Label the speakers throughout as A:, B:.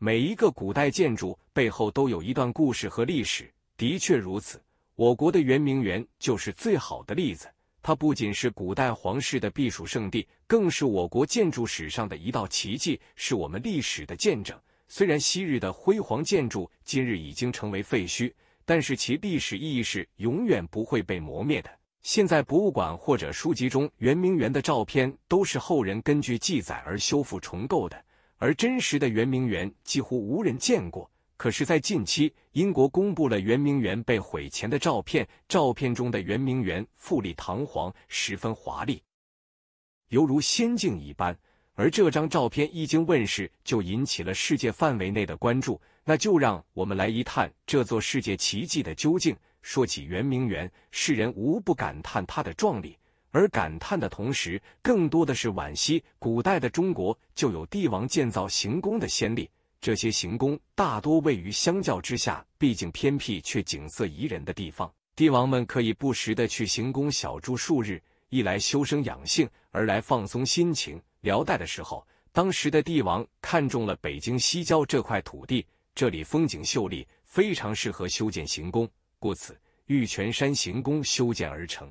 A: 每一个古代建筑背后都有一段故事和历史，的确如此。我国的圆明园就是最好的例子。它不仅是古代皇室的避暑圣地，更是我国建筑史上的一道奇迹，是我们历史的见证。虽然昔日的辉煌建筑今日已经成为废墟，但是其历史意义是永远不会被磨灭的。现在博物馆或者书籍中圆明园的照片都是后人根据记载而修复重构的。而真实的圆明园几乎无人见过，可是，在近期，英国公布了圆明园被毁前的照片。照片中的圆明园富丽堂皇，十分华丽，犹如仙境一般。而这张照片一经问世，就引起了世界范围内的关注。那就让我们来一探这座世界奇迹的究竟。说起圆明园，世人无不感叹它的壮丽。而感叹的同时，更多的是惋惜。古代的中国就有帝王建造行宫的先例，这些行宫大多位于相较之下毕竟偏僻却景色宜人的地方，帝王们可以不时的去行宫小住数日，一来修身养性，二来放松心情。辽代的时候，当时的帝王看中了北京西郊这块土地，这里风景秀丽，非常适合修建行宫，故此玉泉山行宫修建而成。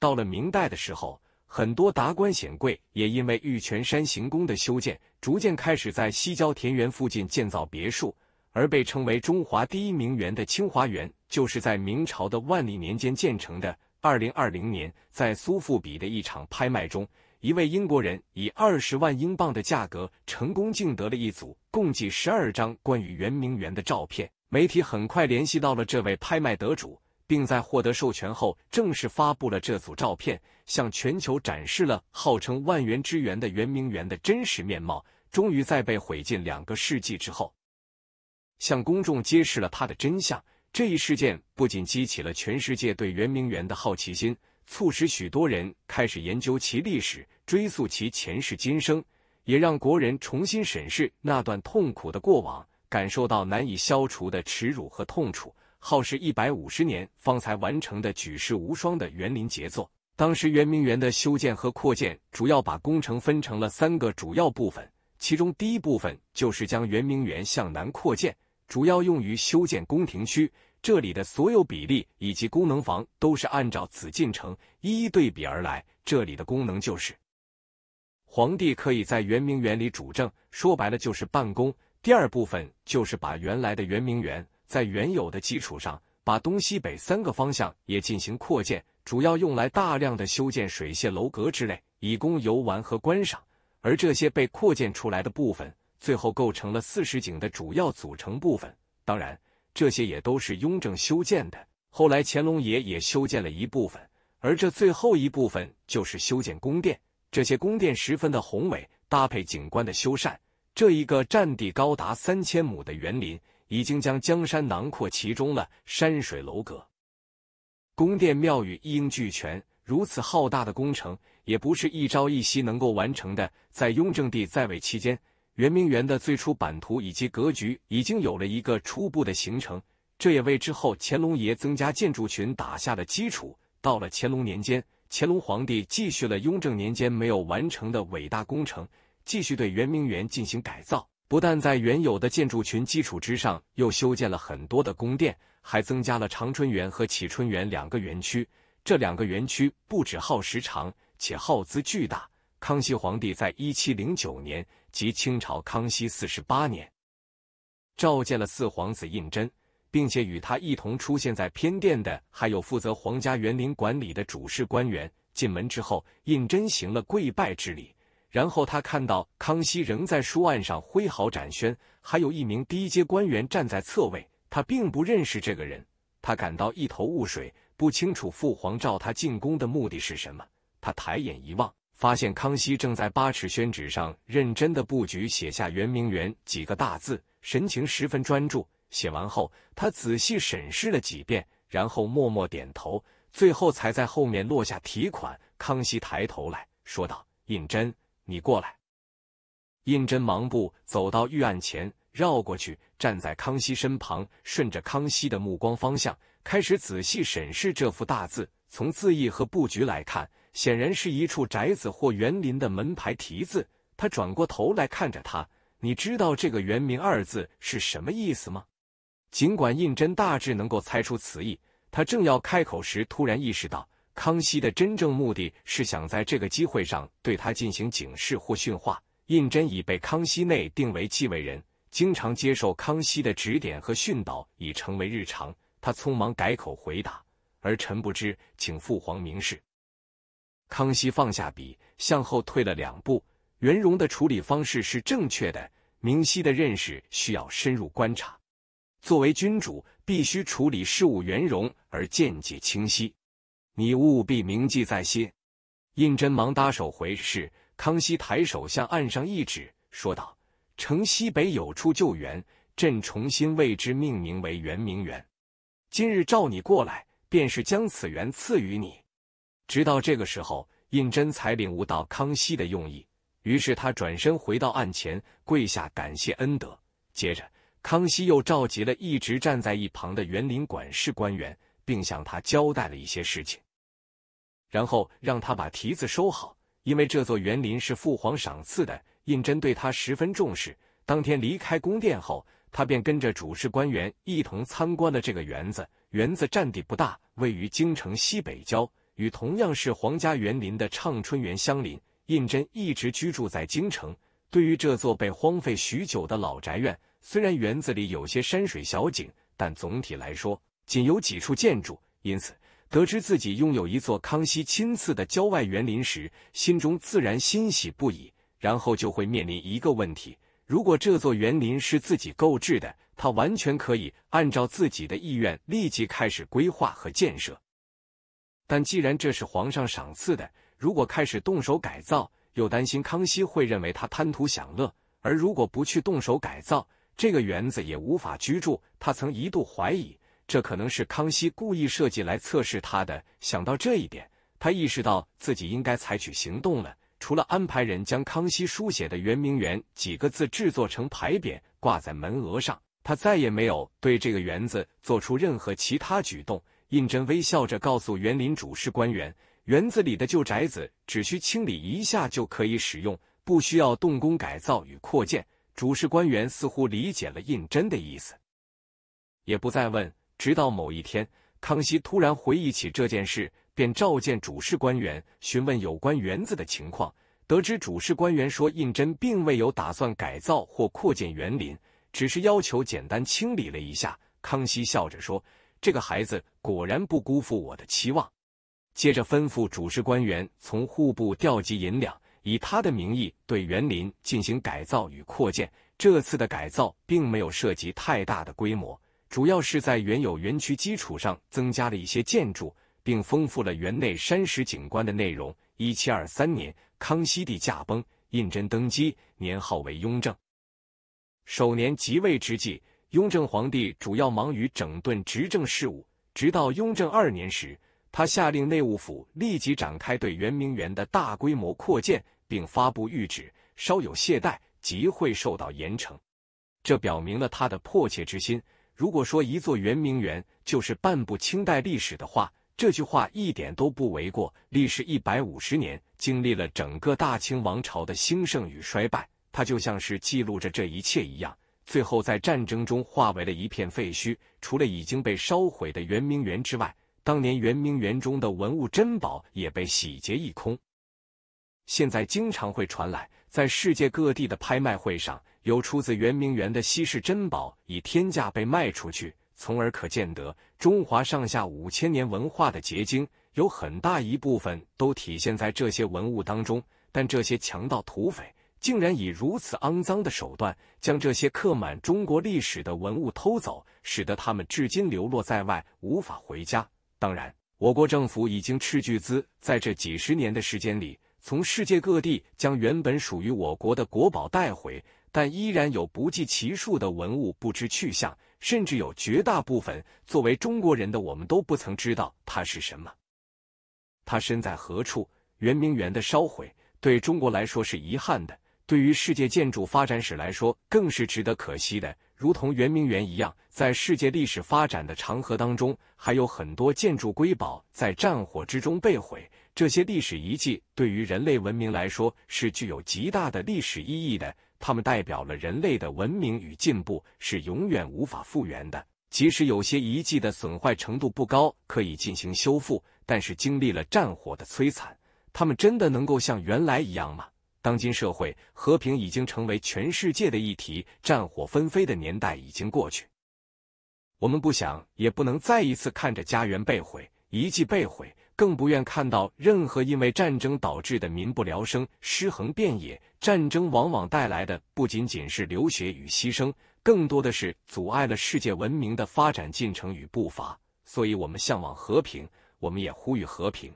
A: 到了明代的时候，很多达官显贵也因为玉泉山行宫的修建，逐渐开始在西郊田园附近建造别墅。而被称为“中华第一名园”的清华园，就是在明朝的万历年间建成的。二零二零年，在苏富比的一场拍卖中，一位英国人以二十万英镑的价格成功竞得了一组共计十二张关于圆明园的照片。媒体很快联系到了这位拍卖得主。并在获得授权后，正式发布了这组照片，向全球展示了号称“万园之园”的圆明园的真实面貌。终于在被毁尽两个世纪之后，向公众揭示了它的真相。这一事件不仅激起了全世界对圆明园的好奇心，促使许多人开始研究其历史、追溯其前世今生，也让国人重新审视那段痛苦的过往，感受到难以消除的耻辱和痛楚。耗时一百五十年方才完成的举世无双的园林杰作。当时圆明园的修建和扩建，主要把工程分成了三个主要部分。其中第一部分就是将圆明园向南扩建，主要用于修建宫廷区。这里的所有比例以及功能房都是按照紫禁城一一对比而来。这里的功能就是皇帝可以在圆明园里主政，说白了就是办公。第二部分就是把原来的圆明园。在原有的基础上，把东西北三个方向也进行扩建，主要用来大量的修建水榭楼阁之类，以供游玩和观赏。而这些被扩建出来的部分，最后构成了四十景的主要组成部分。当然，这些也都是雍正修建的，后来乾隆爷也修建了一部分。而这最后一部分就是修建宫殿，这些宫殿十分的宏伟，搭配景观的修缮，这一个占地高达三千亩的园林。已经将江山囊括其中了，山水楼阁、宫殿庙宇一应俱全。如此浩大的工程也不是一朝一夕能够完成的。在雍正帝在位期间，圆明园的最初版图以及格局已经有了一个初步的形成，这也为之后乾隆爷增加建筑群打下了基础。到了乾隆年间，乾隆皇帝继续了雍正年间没有完成的伟大工程，继续对圆明园进行改造。不但在原有的建筑群基础之上，又修建了很多的宫殿，还增加了长春园和绮春园两个园区。这两个园区不止耗时长，且耗资巨大。康熙皇帝在一七零九年，即清朝康熙四十八年，召见了四皇子胤禛，并且与他一同出现在偏殿的，还有负责皇家园林管理的主事官员。进门之后，胤禛行了跪拜之礼。然后他看到康熙仍在书案上挥毫展宣，还有一名低阶官员站在侧位。他并不认识这个人，他感到一头雾水，不清楚父皇召他进宫的目的是什么。他抬眼一望，发现康熙正在八尺宣纸上认真的布局，写下“圆明园”几个大字，神情十分专注。写完后，他仔细审视了几遍，然后默默点头，最后才在后面落下题款。康熙抬头来说道：“胤禛。”你过来，胤禛忙步走到御案前，绕过去站在康熙身旁，顺着康熙的目光方向，开始仔细审视这幅大字。从字意和布局来看，显然是一处宅子或园林的门牌题字。他转过头来看着他，你知道这个“园名”二字是什么意思吗？尽管胤禛大致能够猜出词意，他正要开口时，突然意识到。康熙的真正目的是想在这个机会上对他进行警示或训话。胤禛已被康熙内定为继位人，经常接受康熙的指点和训导已成为日常。他匆忙改口回答：“儿臣不知，请父皇明示。”康熙放下笔，向后退了两步。袁荣的处理方式是正确的，明晰的认识需要深入观察。作为君主，必须处理事务圆融而见解清晰。你务必铭记在心。胤禛忙搭手回视，康熙抬手向岸上一指，说道：“城西北有处旧园，朕重新为之命名为圆明园。今日召你过来，便是将此园赐予你。”直到这个时候，胤禛才领悟到康熙的用意，于是他转身回到岸前，跪下感谢恩德。接着，康熙又召集了一直站在一旁的园林管事官员，并向他交代了一些事情。然后让他把蹄子收好，因为这座园林是父皇赏赐的。胤禛对他十分重视。当天离开宫殿后，他便跟着主事官员一同参观了这个园子。园子占地不大，位于京城西北郊，与同样是皇家园林的畅春园相邻。胤禛一直居住在京城，对于这座被荒废许久的老宅院，虽然园子里有些山水小景，但总体来说仅有几处建筑，因此。得知自己拥有一座康熙亲赐的郊外园林时，心中自然欣喜不已。然后就会面临一个问题：如果这座园林是自己购置的，他完全可以按照自己的意愿立即开始规划和建设；但既然这是皇上赏赐的，如果开始动手改造，又担心康熙会认为他贪图享乐；而如果不去动手改造，这个园子也无法居住。他曾一度怀疑。这可能是康熙故意设计来测试他的。想到这一点，他意识到自己应该采取行动了。除了安排人将康熙书写的“圆明园”几个字制作成牌匾挂在门额上，他再也没有对这个园子做出任何其他举动。胤禛微笑着告诉园林主事官员：“园子里的旧宅子只需清理一下就可以使用，不需要动工改造与扩建。”主事官员似乎理解了胤禛的意思，也不再问。直到某一天，康熙突然回忆起这件事，便召见主事官员询问有关园子的情况。得知主事官员说，胤禛并未有打算改造或扩建园林，只是要求简单清理了一下。康熙笑着说：“这个孩子果然不辜负我的期望。”接着吩咐主事官员从户部调集银两，以他的名义对园林进行改造与扩建。这次的改造并没有涉及太大的规模。主要是在原有园区基础上增加了一些建筑，并丰富了园内山石景观的内容。一七二三年，康熙帝驾崩，胤禛登基，年号为雍正。首年即位之际，雍正皇帝主要忙于整顿执政事务。直到雍正二年时，他下令内务府立即展开对圆明园的大规模扩建，并发布谕旨，稍有懈怠即会受到严惩。这表明了他的迫切之心。如果说一座圆明园就是半部清代历史的话，这句话一点都不为过。历时一百五十年，经历了整个大清王朝的兴盛与衰败，它就像是记录着这一切一样。最后在战争中化为了一片废墟，除了已经被烧毁的圆明园之外，当年圆明园中的文物珍宝也被洗劫一空。现在经常会传来，在世界各地的拍卖会上。有出自圆明园的稀世珍宝以天价被卖出去，从而可见得中华上下五千年文化的结晶有很大一部分都体现在这些文物当中。但这些强盗土匪竟然以如此肮脏的手段将这些刻满中国历史的文物偷走，使得他们至今流落在外无法回家。当然，我国政府已经斥巨资在这几十年的时间里，从世界各地将原本属于我国的国宝带回。但依然有不计其数的文物不知去向，甚至有绝大部分作为中国人的我们都不曾知道它是什么，它身在何处。圆明园的烧毁对中国来说是遗憾的，对于世界建筑发展史来说更是值得可惜的。如同圆明园一样，在世界历史发展的长河当中，还有很多建筑瑰宝在战火之中被毁。这些历史遗迹对于人类文明来说是具有极大的历史意义的。它们代表了人类的文明与进步，是永远无法复原的。即使有些遗迹的损坏程度不高，可以进行修复，但是经历了战火的摧残，它们真的能够像原来一样吗？当今社会，和平已经成为全世界的议题，战火纷飞的年代已经过去。我们不想，也不能再一次看着家园被毁，遗迹被毁。更不愿看到任何因为战争导致的民不聊生、尸横遍野。战争往往带来的不仅仅是流血与牺牲，更多的是阻碍了世界文明的发展进程与步伐。所以，我们向往和平，我们也呼吁和平。